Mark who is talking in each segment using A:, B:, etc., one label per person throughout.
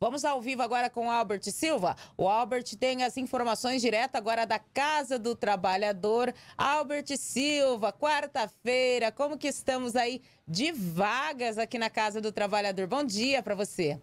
A: Vamos ao vivo agora com o Albert Silva. O Albert tem as informações direto agora da Casa do Trabalhador. Albert Silva, quarta-feira, como que estamos aí de vagas aqui na Casa do Trabalhador? Bom dia para você.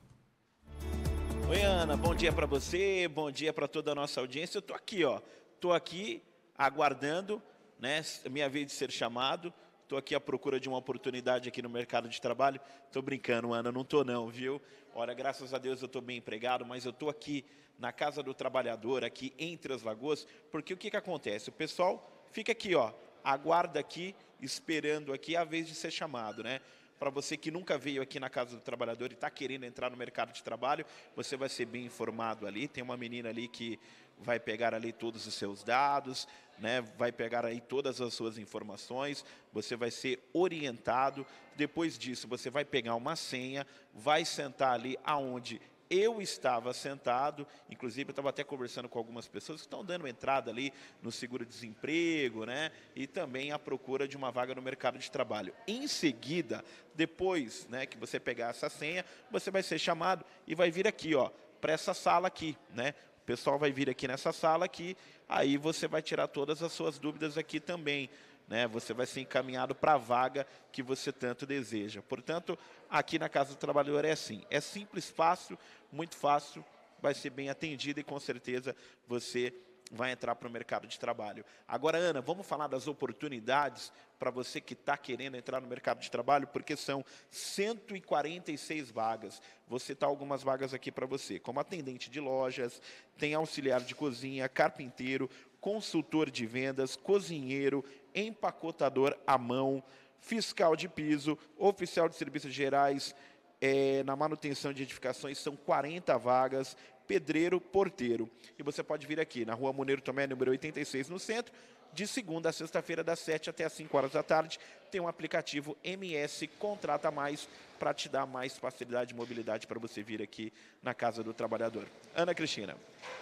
B: Oi, Ana, bom dia para você, bom dia para toda a nossa audiência. Eu tô aqui, ó. Tô aqui aguardando, né, minha vez de ser chamado estou aqui à procura de uma oportunidade aqui no mercado de trabalho. Estou brincando, Ana, não estou não, viu? Olha, graças a Deus eu estou bem empregado, mas eu estou aqui na Casa do Trabalhador, aqui entre as lagoas, porque o que, que acontece? O pessoal fica aqui, ó, aguarda aqui, esperando aqui é a vez de ser chamado, né? Para você que nunca veio aqui na Casa do Trabalhador e está querendo entrar no mercado de trabalho, você vai ser bem informado ali. Tem uma menina ali que vai pegar ali todos os seus dados, né? Vai pegar aí todas as suas informações, você vai ser orientado. Depois disso, você vai pegar uma senha, vai sentar ali aonde eu estava sentado, inclusive eu estava até conversando com algumas pessoas que estão dando entrada ali no seguro-desemprego, né? E também à procura de uma vaga no mercado de trabalho. Em seguida, depois né, que você pegar essa senha, você vai ser chamado e vai vir aqui, ó, para essa sala aqui, né? O pessoal vai vir aqui nessa sala aqui, aí você vai tirar todas as suas dúvidas aqui também né? Você vai ser encaminhado para a vaga que você tanto deseja. Portanto, aqui na Casa do Trabalhador é assim, é simples, fácil, muito fácil, vai ser bem atendido e com certeza você vai entrar para o mercado de trabalho. Agora, Ana, vamos falar das oportunidades para você que está querendo entrar no mercado de trabalho, porque são 146 vagas. Você citar algumas vagas aqui para você, como atendente de lojas, tem auxiliar de cozinha, carpinteiro, consultor de vendas, cozinheiro, empacotador à mão, fiscal de piso, oficial de serviços gerais, é, na manutenção de edificações são 40 vagas, pedreiro, porteiro. E você pode vir aqui na Rua Moneiro Tomé, número 86, no centro, de segunda a sexta-feira, das 7 até as 5 horas da tarde. Tem um aplicativo MS Contrata Mais para te dar mais facilidade e mobilidade para você vir aqui na Casa do Trabalhador. Ana Cristina.